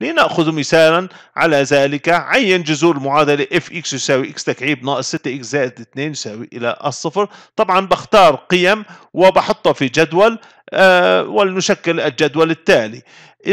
لنأخذ مثالا على ذلك عين جذور المعادلة اف اكس يساوي اكس تكعيب ناقص 6 اكس زائد 2 يساوي إلى الصفر طبعا بختار قيم وبحطها في جدول آه، ولنشكل الجدول التالي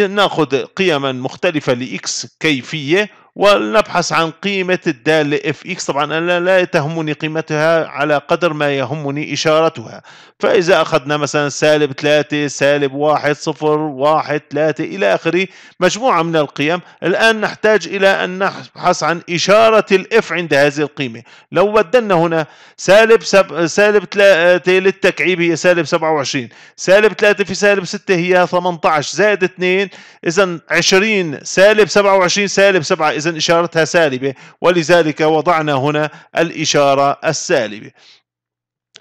ناخذ قيما مختلفة لإكس كيفية ولنبحث عن قيمة الدالة اف اكس طبعا أنا لا تهمني قيمتها على قدر ما يهمني إشارتها فإذا أخذنا مثلا سالب 3 سالب 1 0 1 3 إلى آخره مجموعة من القيم الآن نحتاج إلى أن نبحث عن إشارة الاف عند هذه القيمة لو بدلنا هنا سالب سب... سالب 3 للتكعيب هي سالب 27 سالب 3 في سالب 6 هي 18 زائد 2 إذا 20 سالب 27 سالب 7 اذا إشارتها سالبة ولذلك وضعنا هنا الإشارة السالبة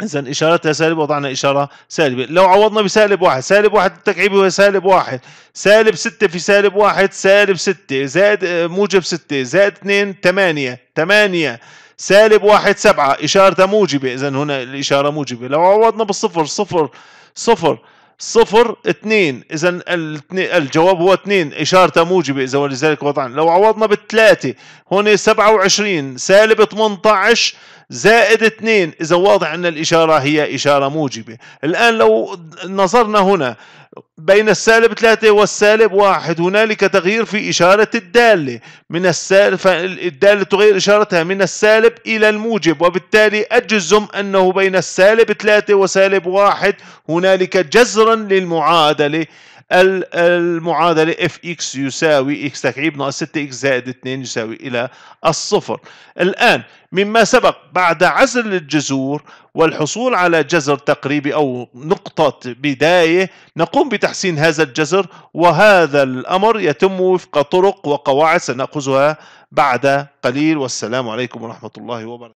إذا إشارتها سالب وضعنا إشارة سالبة، لو عوضنا بسالب واحد، سالب واحد التكعيبي هو سالب واحد، سالب ستة في سالب واحد سالب ستة، زائد آه، موجب ستة، زائد اثنين ثمانية، ثمانية، سالب واحد سبعة، إشارتها موجبة، إذا هنا الإشارة موجبة، لو عوضنا بالصفر صفر صفر صفر اثنين اذا الجواب هو اثنين اشارته موجبه اذا ولذلك وضعنا لو عوضنا بالثلاثه هون وعشرين سالب 18 زائد اثنين اذا واضح ان الاشاره هي اشاره موجبه الان لو نظرنا هنا بين السالب 3 والسالب 1 هنالك تغيير في إشارة الدالة من السالب فالدالة تغير إشارتها من السالب إلى الموجب وبالتالي أجزم أنه بين السالب 3 وسالب 1 هنالك جزرا للمعادلة المعادلة اف اكس يساوي اكس تكعيب ناقص 6 اكس زائد 2 يساوي إلى الصفر الآن مما سبق بعد عزل الجذور والحصول على جذر تقريبي أو نقطة بداية نقوم بتحسين هذا الجذر وهذا الأمر يتم وفق طرق وقواعد سنأخذها بعد قليل والسلام عليكم ورحمة الله وبركاته